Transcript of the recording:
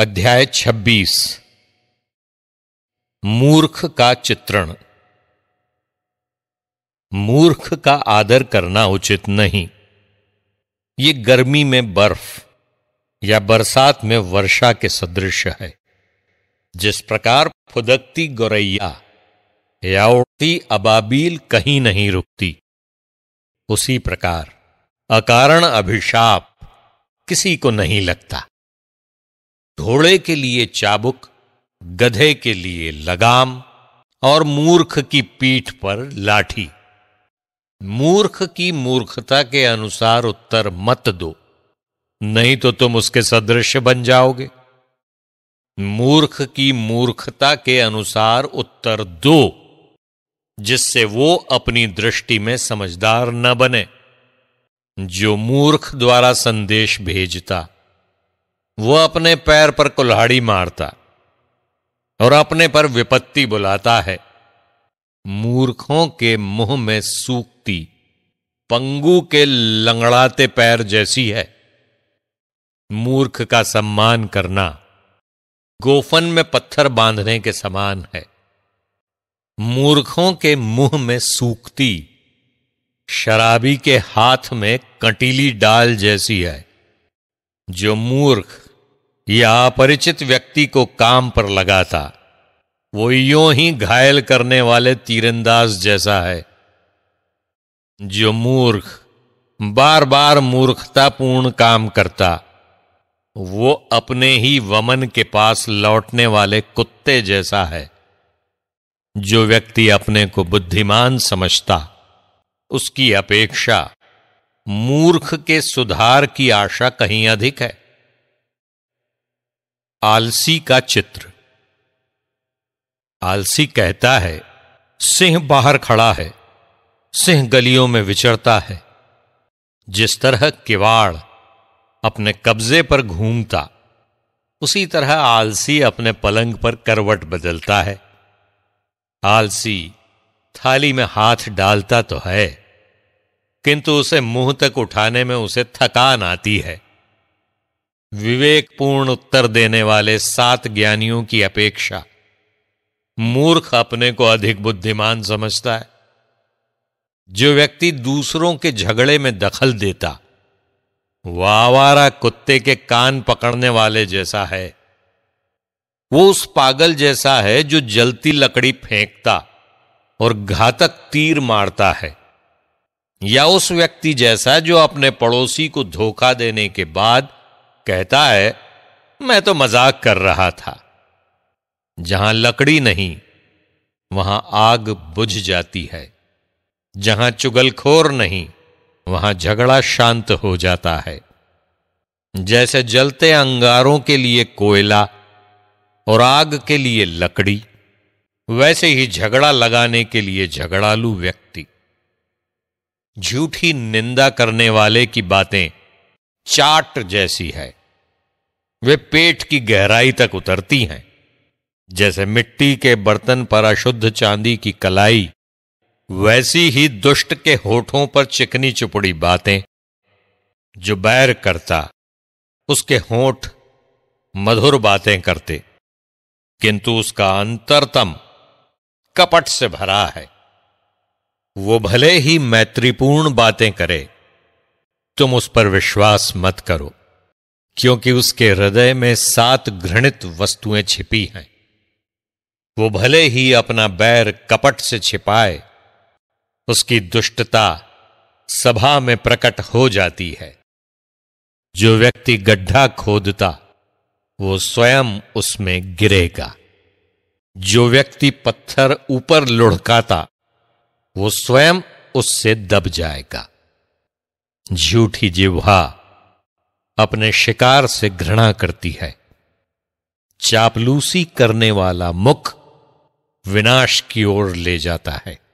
अध्याय 26 मूर्ख का चित्रण मूर्ख का आदर करना उचित नहीं ये गर्मी में बर्फ या बरसात में वर्षा के सदृश है जिस प्रकार फुदकती गोरैया या उड़ती अबाबील कहीं नहीं रुकती उसी प्रकार अकारण अभिशाप किसी को नहीं लगता घोड़े के लिए चाबुक गधे के लिए लगाम और मूर्ख की पीठ पर लाठी मूर्ख की मूर्खता के अनुसार उत्तर मत दो नहीं तो तुम उसके सदृश बन जाओगे मूर्ख की मूर्खता के अनुसार उत्तर दो जिससे वो अपनी दृष्टि में समझदार न बने जो मूर्ख द्वारा संदेश भेजता वो अपने पैर पर कुल्हाड़ी मारता और अपने पर विपत्ति बुलाता है मूर्खों के मुंह में सूखती पंगू के लंगड़ाते पैर जैसी है मूर्ख का सम्मान करना गोफन में पत्थर बांधने के समान है मूर्खों के मुंह में सूखती शराबी के हाथ में कटीली डाल जैसी है जो मूर्ख या अपरिचित व्यक्ति को काम पर लगा था वो यूं ही घायल करने वाले तीरंदाज जैसा है जो मूर्ख बार बार मूर्खतापूर्ण काम करता वो अपने ही वमन के पास लौटने वाले कुत्ते जैसा है जो व्यक्ति अपने को बुद्धिमान समझता उसकी अपेक्षा मूर्ख के सुधार की आशा कहीं अधिक है आलसी का चित्र आलसी कहता है सिंह बाहर खड़ा है सिंह गलियों में विचरता है जिस तरह किवाड़ अपने कब्जे पर घूमता उसी तरह आलसी अपने पलंग पर करवट बदलता है आलसी थाली में हाथ डालता तो है किंतु उसे मुंह तक उठाने में उसे थकान आती है विवेकपूर्ण उत्तर देने वाले सात ज्ञानियों की अपेक्षा मूर्ख अपने को अधिक बुद्धिमान समझता है जो व्यक्ति दूसरों के झगड़े में दखल देता वावारा कुत्ते के कान पकड़ने वाले जैसा है वो उस पागल जैसा है जो जलती लकड़ी फेंकता और घातक तीर मारता है या उस व्यक्ति जैसा जो अपने पड़ोसी को धोखा देने के बाद कहता है मैं तो मजाक कर रहा था जहां लकड़ी नहीं वहां आग बुझ जाती है जहां चुगलखोर नहीं वहां झगड़ा शांत हो जाता है जैसे जलते अंगारों के लिए कोयला और आग के लिए लकड़ी वैसे ही झगड़ा लगाने के लिए झगड़ालू व्यक्ति झूठी निंदा करने वाले की बातें चाट जैसी है वे पेट की गहराई तक उतरती हैं जैसे मिट्टी के बर्तन पर अशुद्ध चांदी की कलाई वैसी ही दुष्ट के होठों पर चिकनी चुपड़ी बातें जो बैर करता उसके होठ मधुर बातें करते किंतु उसका अंतरतम कपट से भरा है वो भले ही मैत्रीपूर्ण बातें करे तुम उस पर विश्वास मत करो क्योंकि उसके हृदय में सात घृणित वस्तुएं छिपी हैं वो भले ही अपना बैर कपट से छिपाए उसकी दुष्टता सभा में प्रकट हो जाती है जो व्यक्ति गड्ढा खोदता वो स्वयं उसमें गिरेगा जो व्यक्ति पत्थर ऊपर लुढ़काता वो स्वयं उससे दब जाएगा झूठी जिह्वा अपने शिकार से घृणा करती है चापलूसी करने वाला मुख विनाश की ओर ले जाता है